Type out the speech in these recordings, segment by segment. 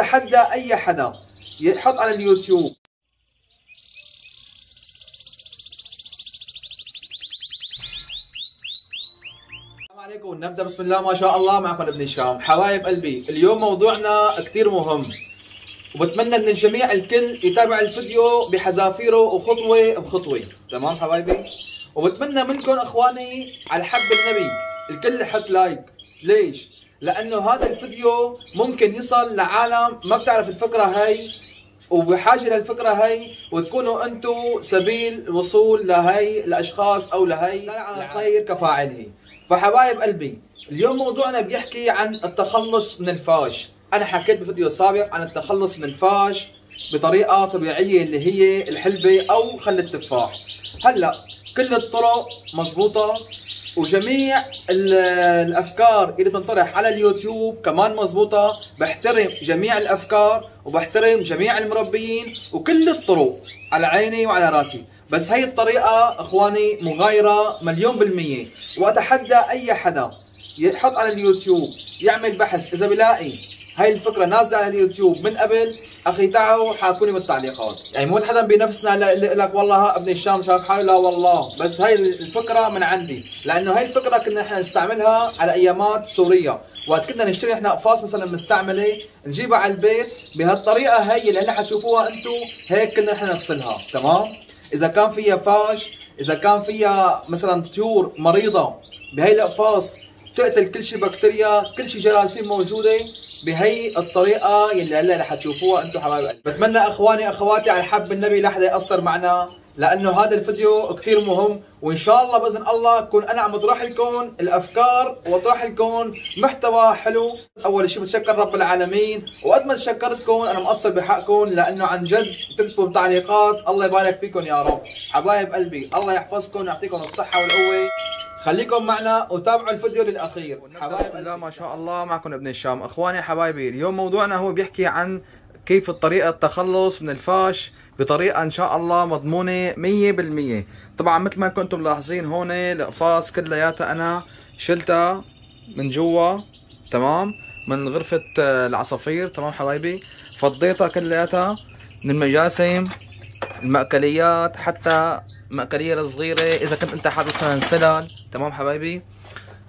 تحدى اي حدا يحط على اليوتيوب السلام عليكم نبدا بسم الله ما شاء الله معكم ابن هشام حبايب قلبي اليوم موضوعنا كثير مهم وبتمنى من الجميع الكل يتابع الفيديو بحذافيره وخطوه بخطوه تمام حبايبي وبتمنى منكم اخواني على حب النبي الكل يحط لايك ليش لانه هذا الفيديو ممكن يصل لعالم ما بتعرف الفكره هاي وبحاجه للفكره هاي وتكونوا انتم سبيل الوصول لهي الاشخاص او لهي الخير نعم. كفاعله فحبايب قلبي اليوم موضوعنا بيحكي عن التخلص من الفاش انا حكيت بفيديو سابق عن التخلص من الفاش بطريقه طبيعيه اللي هي الحلبه او خل التفاح هلا كل الطرق مضبوطه وجميع الافكار اللي بتنطرح على اليوتيوب كمان مزبوطة بحترم جميع الافكار وبحترم جميع المربيين وكل الطرق على عيني وعلى راسي بس هي الطريقة اخواني مغايرة مليون بالمية واتحدى اي حدا يحط على اليوتيوب يعمل بحث اذا بلاقي هاي الفكرة نازلة على اليوتيوب من قبل اخي تعالوا حاكوني بالتعليقات يعني مو حدا بينافسنا يقول لك والله ابن الشام شاف حاله لا والله بس هاي الفكره من عندي لانه هاي الفكره كنا نحن نستعملها على ايامات سوريا وقت كنا نشتري احنا اقفاص مثلا مستعمله نجيبها على البيت بهالطريقه هي اللي هلا حتشوفوها انتم هيك كنا نحن نفصلها تمام اذا كان فيها فاش اذا كان فيها مثلا طيور مريضه بهي الاقفاص تقتل كل شيء بكتيريا كل شيء جراثيم موجوده بهي الطريقه يلي هلا رح تشوفوها انتم حبايب قلبي بتمنى اخواني اخواتي على الحب النبي لحدا يقصر معنا لانه هذا الفيديو كثير مهم وان شاء الله باذن الله كون انا عم اطرح لكم الافكار واطرح لكم محتوى حلو اول شيء بتشكر رب العالمين وقد ما تشكرتكم انا مقصر بحقكم لانه عن جد تكتبوا تعليقات الله يبارك فيكم يا رب حبايب قلبي الله يحفظكم ويعطيكم الصحه والقوه خليكم معنا وتابعوا الفيديو للاخير حبايب الله ما شاء الله معكم ابن الشام اخواني حبايبي اليوم موضوعنا هو بيحكي عن كيف الطريقة التخلص من الفاش بطريقة ان شاء الله مضمونة 100% طبعا مثل ما كنتم ملاحظين هون الاقفاص كلياتها انا شلتها من جوا تمام من غرفة آه، العصافير تمام حبايبي فضيتها كلياتها من المجاسم المأكليات حتى مقادير صغيره اذا كنت انت حاطط مثلا سلل تمام حبايبي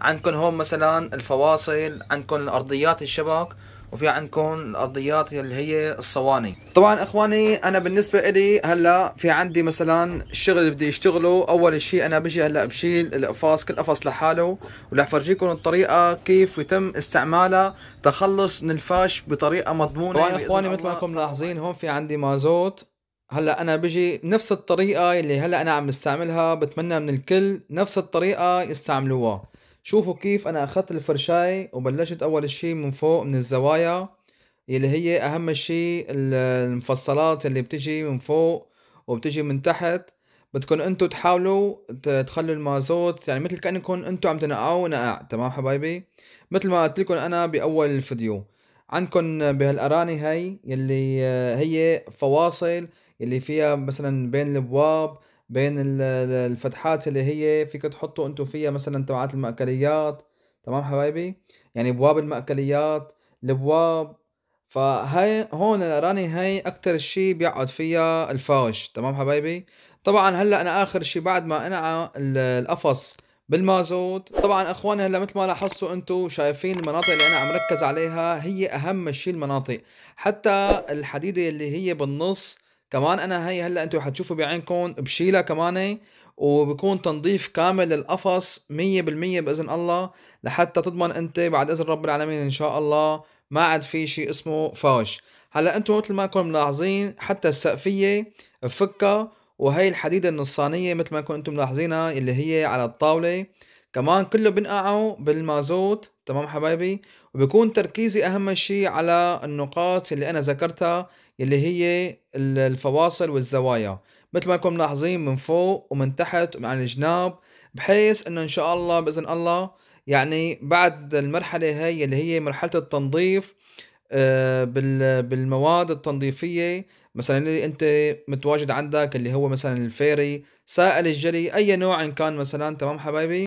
عندكم هون مثلا الفواصل عندكم الارضيات الشبك وفي عندكم الارضيات اللي هي الصواني طبعا اخواني انا بالنسبه لي هلا في عندي مثلا الشغل اللي بدي اشتغله اول شيء انا بجي هلا بشيل الاقفاص كل قفص لحاله ورح افرجيكم الطريقه كيف يتم استعمالها تخلص من الفاش بطريقه مضمونه طبعا اخواني مثل ما أنتم ملاحظين هون في عندي مازوت هلا انا بجي نفس الطريقه اللي هلا انا عم بستعملها بتمنى من الكل نفس الطريقه يستعملوها شوفوا كيف انا اخذت الفرشاي وبلشت اول شيء من فوق من الزوايا اللي هي اهم شيء المفصلات اللي بتجي من فوق وبتجي من تحت بدكم انتو تحاولوا تخلوا المازوت يعني مثل كانكم انتو عم تنقعوا نقع تمام حبايبي مثل ما قلت لكم انا باول الفيديو عندكم بهالاراني هي يلي آه، هي فواصل اللي فيها مثلا بين الابواب بين الفتحات اللي هي فيك تحطوا انتم فيها مثلا تبعات المأكليات تمام حبايبي يعني ابواب المأكليات الابواب فهي هون راني هاي اكتر شيء بيقعد فيها الفوج تمام حبايبي طبعا هلا انا اخر شيء بعد ما انقع القفص بالمازوت طبعا اخواني هلا مثل ما لاحظتوا انتم شايفين المناطق اللي انا عم ركز عليها هي اهم شيء المناطق حتى الحديده اللي هي بالنص كمان انا هي هلا انتم حتشوفوا بعينكم بشيلها كمان وبكون تنظيف كامل للقفص 100% باذن الله لحتى تضمن انت بعد اذن رب العالمين ان شاء الله ما عاد في شيء اسمه فوج هلا انتم مثل ما انكم ملاحظين حتى السقفيه بفكها وهي الحديده النصانيه مثل ما انكم ملاحظينها اللي هي على الطاوله كمان كله بنقعه بالمازوت تمام حبايبي وبكون تركيزي اهم شيء على النقاط اللي انا ذكرتها اللي هي الفواصل والزوايا مثل ما انكم ملاحظين من فوق ومن تحت ومن على الجناب بحيث انه ان شاء الله باذن الله يعني بعد المرحله هي اللي هي مرحله التنظيف آه، بالمواد التنظيفيه مثلا اللي انت متواجد عندك اللي هو مثلا الفيري سائل الجلي اي نوع إن كان مثلا تمام حبايبي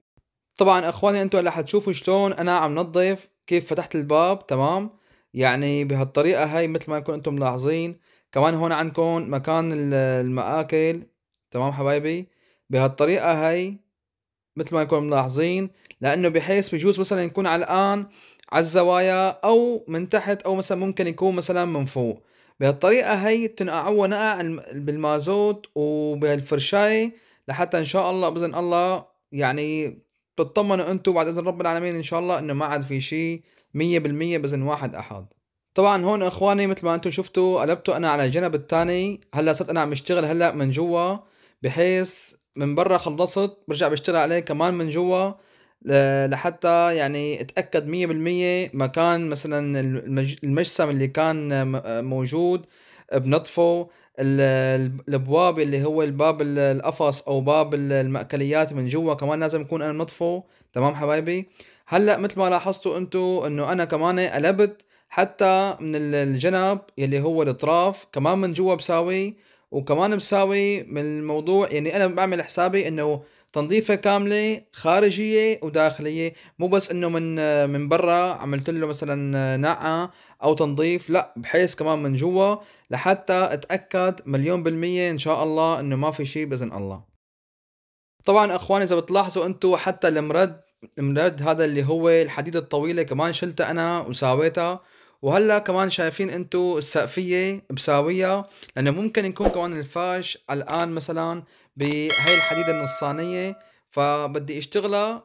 طبعا اخواني انتم هلا حتشوفوا شلون انا عم نظف كيف فتحت الباب تمام يعني بهالطريقه هاي مثل ما يكون انتم ملاحظين كمان هون عندكم مكان المآكل تمام حبايبي بهالطريقه هاي مثل ما يكون ملاحظين لانه بحيث بجوز مثلا يكون علقان على الزوايا او من تحت او مثلا ممكن يكون مثلا من فوق بهالطريقه هي تنقعوا نقع بالمازوت وبهالفرشاي لحتى ان شاء الله باذن الله يعني بتطمنوا انتم بعد اذن رب العالمين ان شاء الله انه ما عاد في شيء 100% باذن واحد احد طبعا هون اخواني مثل ما انتم شفتوا قلبتوا انا على الجنب الثاني هلا صرت انا عم اشتغل هلا من جوا بحيث من برا خلصت برجع بشتغل عليه كمان من جوا لحتى يعني اتاكد 100% مكان مثلا المجسم اللي كان موجود بنطفه الابواب اللي هو الباب القفص او باب المأكليات من جوا كمان لازم يكون انا نطفه تمام حبايبي هلا مثل ما لاحظتوا انتو انه انا كمان قلبت حتى من الجنب اللي هو الاطراف كمان من جوا بساوي وكمان بساوي من الموضوع يعني انا بعمل حسابي انه تنظيفه كامله خارجيه وداخليه مو بس انه من من برا عملت له مثلا نقعه او تنظيف لا بحيث كمان من جوا لحتى اتاكد مليون بالميه ان شاء الله انه ما في شيء باذن الله طبعا اخواني اذا بتلاحظوا انتو حتى المرد المرد هذا اللي هو الحديد الطويله كمان شلتها انا وساويتها وهلا كمان شايفين انتو السقفيه بساويها لانه ممكن يكون كمان الفاش الان مثلا بهاي الحديدة النصانيه فبدي اشتغلها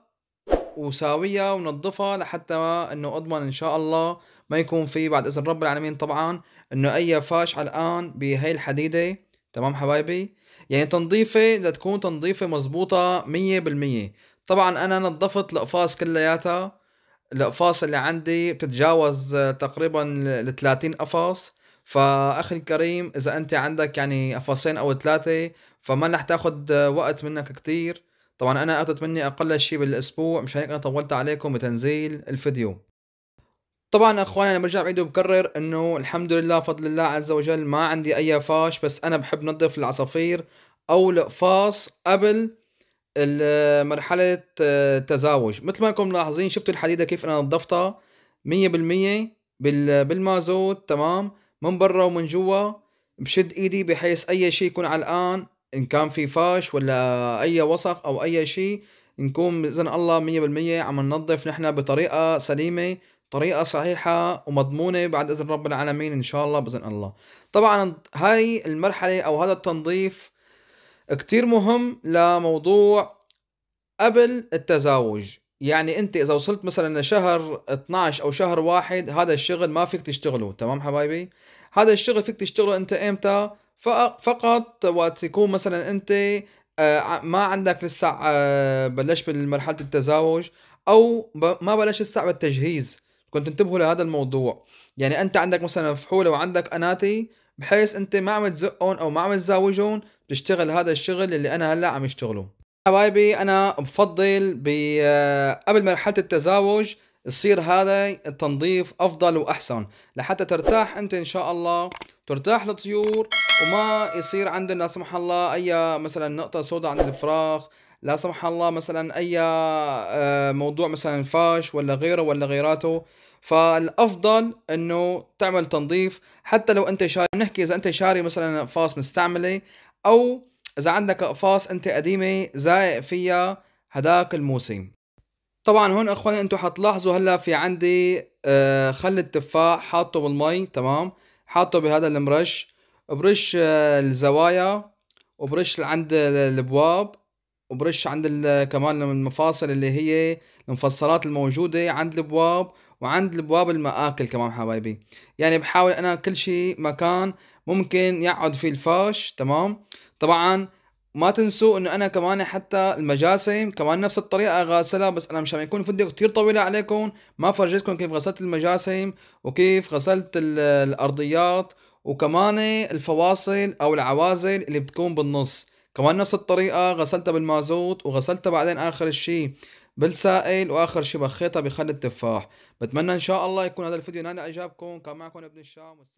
وساويها ونظفها لحتى ما انه اضمن ان شاء الله ما يكون في بعد اذن رب العالمين طبعا انه اي فاش الان بهاي الحديده تمام حبايبي يعني تنظيفه لتكون تنظيفه مزبوطه مية بالمية طبعا انا نظفت الاقفاص كلياتها الاقفاص اللي عندي بتتجاوز تقريبا ال 30 قفص فاخي الكريم اذا انت عندك يعني افاصين او ثلاثه فما رح تاخذ وقت منك كتير طبعا انا اخذت مني اقل شيء بالاسبوع مشان هيك انا طولت عليكم بتنزيل الفيديو طبعا اخواني انا برجع بعيد وبكرر انه الحمد لله فضل الله عز وجل ما عندي اي فاش بس انا بحب نظف العصافير او الاقفاص قبل مرحلة التزاوج آه، مثل ما انكم ملاحظين شفتوا الحديدة كيف انا نظفتها 100% بالمازوت تمام من برا ومن جوا بشد ايدي بحيث اي شيء يكون علقان ان كان في فاش ولا اي وسخ او اي شيء نكون باذن الله 100% عم ننظف نحن بطريقه سليمه طريقه صحيحه ومضمونه بعد اذن رب العالمين ان شاء الله باذن الله طبعا هاي المرحله او هذا التنظيف كتير مهم لموضوع قبل التزاوج يعني انت اذا وصلت مثلا لشهر 12 او شهر واحد هذا الشغل ما فيك تشتغله تمام حبايبي هذا الشغل فيك تشتغله انت امتى فقط وقت يكون مثلا انت آه، ما عندك لسه آه، بلشت بالمرحلة التزاوج او ما بلشت لسه بالتجهيز كنت انتبهوا لهذا الموضوع يعني انت عندك مثلا فحوله وعندك اناتي بحيث انت ما عم تزقهم او ما عم تزاوجهم تشتغل هذا الشغل اللي انا هلا عم اشتغله حبايبي انا بفضل آه، قبل مرحله التزاوج يصير هذا التنظيف افضل واحسن لحتى ترتاح انت ان شاء الله ترتاح للطيور وما يصير عندنا لا سمح الله اي مثلا نقطه سوداء عند الفراخ لا سمح الله مثلا اي آه، موضوع مثلا فاش ولا غيره ولا غيراته فالافضل انه تعمل تنظيف حتى لو انت شاري نحكي اذا انت شاري مثلا فاص مستعمله او اذا عندك اقفاص انت قديمه زائق فيها هداك الموسم طبعا هون اخواني انتم حتلاحظوا هلا في عندي آه، خل التفاح حاطه بالمي تمام حاطه بهذا المرش برش آه، الزوايا وبرش عند الابواب وبرش عند كمان المفاصل اللي هي المفصلات الموجودة عند الابواب وعند الابواب المآكل كمان حبايبي يعني بحاول انا كل شيء مكان ممكن يقعد في الفاش تمام طبعا ما تنسوا انه انا كمان حتى المجاسم كمان نفس الطريقه غاسلها بس انا مشان يكون فيديو كتير طويله عليكم ما فرجيتكم كيف غسلت المجاسم وكيف غسلت الارضيات وكمان الفواصل او العوازل اللي بتكون بالنص كمان نفس الطريقه غسلتها بالمازوت وغسلتها بعدين اخر شيء بالسائل واخر شيء بخيتها بخل التفاح بتمنى ان شاء الله يكون هذا الفيديو نال اعجابكم كان معكم ابن الشام